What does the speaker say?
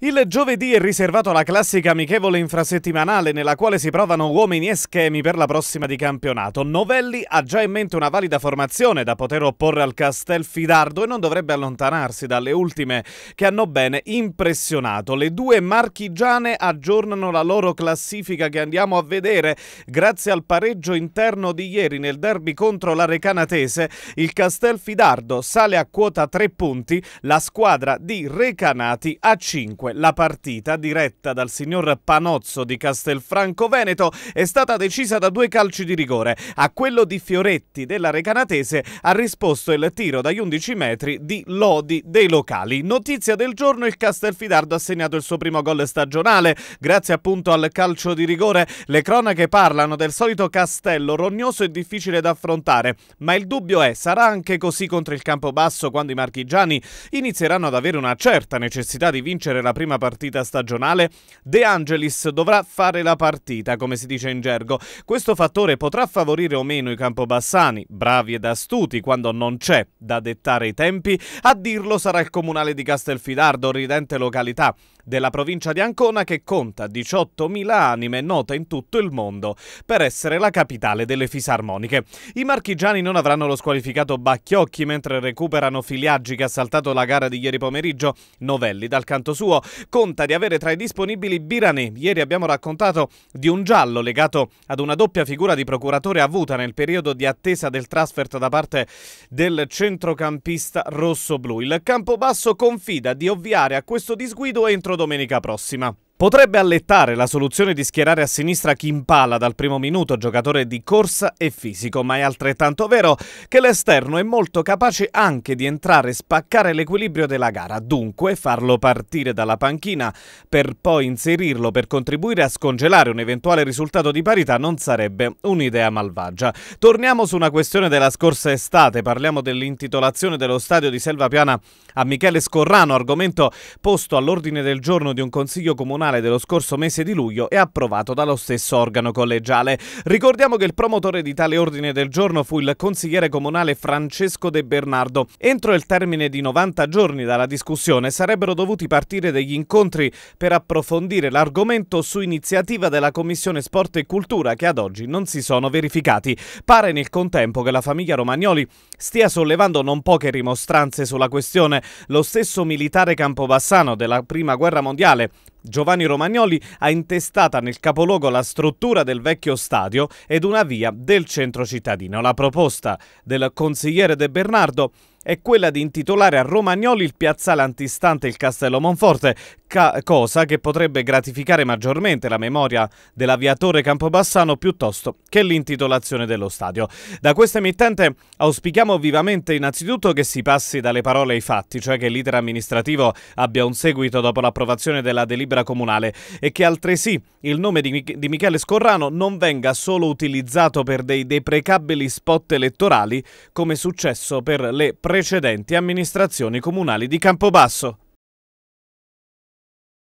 Il giovedì è riservato alla classica amichevole infrasettimanale nella quale si provano uomini e schemi per la prossima di campionato. Novelli ha già in mente una valida formazione da poter opporre al Castelfidardo e non dovrebbe allontanarsi dalle ultime che hanno bene impressionato. Le due marchigiane aggiornano la loro classifica che andiamo a vedere. Grazie al pareggio interno di ieri nel derby contro la Recanatese, il Castelfidardo sale a quota 3 punti, la squadra di Recanati a 5. Dunque, la partita, diretta dal signor Panozzo di Castelfranco Veneto, è stata decisa da due calci di rigore. A quello di Fioretti della Recanatese ha risposto il tiro dagli 11 metri di Lodi dei locali. Notizia del giorno, il Castelfidardo ha segnato il suo primo gol stagionale, grazie appunto al calcio di rigore. Le cronache parlano del solito Castello, rognoso e difficile da affrontare, ma il dubbio è, sarà anche così contro il campo basso quando i marchigiani inizieranno ad avere una certa necessità di vincere la prima partita stagionale, De Angelis dovrà fare la partita, come si dice in gergo. Questo fattore potrà favorire o meno i campobassani, bravi ed astuti quando non c'è da dettare i tempi, a dirlo sarà il comunale di Castelfidardo, ridente località della provincia di Ancona che conta 18.000 anime nota in tutto il mondo per essere la capitale delle fisarmoniche. I marchigiani non avranno lo squalificato Bacchiocchi mentre recuperano Filiaggi che ha saltato la gara di ieri pomeriggio, Novelli dal canto suo conta di avere tra i disponibili Birani. Ieri abbiamo raccontato di un giallo legato ad una doppia figura di procuratore avuta nel periodo di attesa del transfert da parte del centrocampista rosso-blu. Il Campobasso confida di ovviare a questo disguido entro domenica prossima. Potrebbe allettare la soluzione di schierare a sinistra chi impala dal primo minuto, giocatore di corsa e fisico, ma è altrettanto vero che l'esterno è molto capace anche di entrare e spaccare l'equilibrio della gara, dunque farlo partire dalla panchina per poi inserirlo per contribuire a scongelare un eventuale risultato di parità non sarebbe un'idea malvagia. Torniamo su una questione della scorsa estate, parliamo dell'intitolazione dello stadio di Selva Piana a Michele Scorrano, argomento posto all'ordine del giorno di un consiglio comunale costituzionale dello scorso mese di luglio e approvato dallo stesso organo collegiale. Ricordiamo che il promotore di tale ordine del giorno fu il consigliere comunale Francesco De Bernardo. Entro il termine di 90 giorni dalla discussione sarebbero dovuti partire degli incontri per approfondire l'argomento su iniziativa della Commissione Sport e Cultura che ad oggi non si sono verificati. Pare nel contempo che la famiglia Romagnoli stia sollevando non poche rimostranze sulla questione. Lo stesso militare campobassano della Prima Guerra Mondiale Giovanni Romagnoli ha intestata nel capoluogo la struttura del vecchio stadio ed una via del centro cittadino. La proposta del consigliere De Bernardo è quella di intitolare a Romagnoli il piazzale antistante il Castello Monforte, ca cosa che potrebbe gratificare maggiormente la memoria dell'aviatore Campobassano piuttosto che l'intitolazione dello stadio. Da questa emittente auspichiamo vivamente innanzitutto che si passi dalle parole ai fatti, cioè che l'iter amministrativo abbia un seguito dopo l'approvazione della delibera comunale e che altresì il nome di, Mich di Michele Scorrano non venga solo utilizzato per dei deprecabili spot elettorali come è successo per le pre precedenti amministrazioni comunali di Campobasso.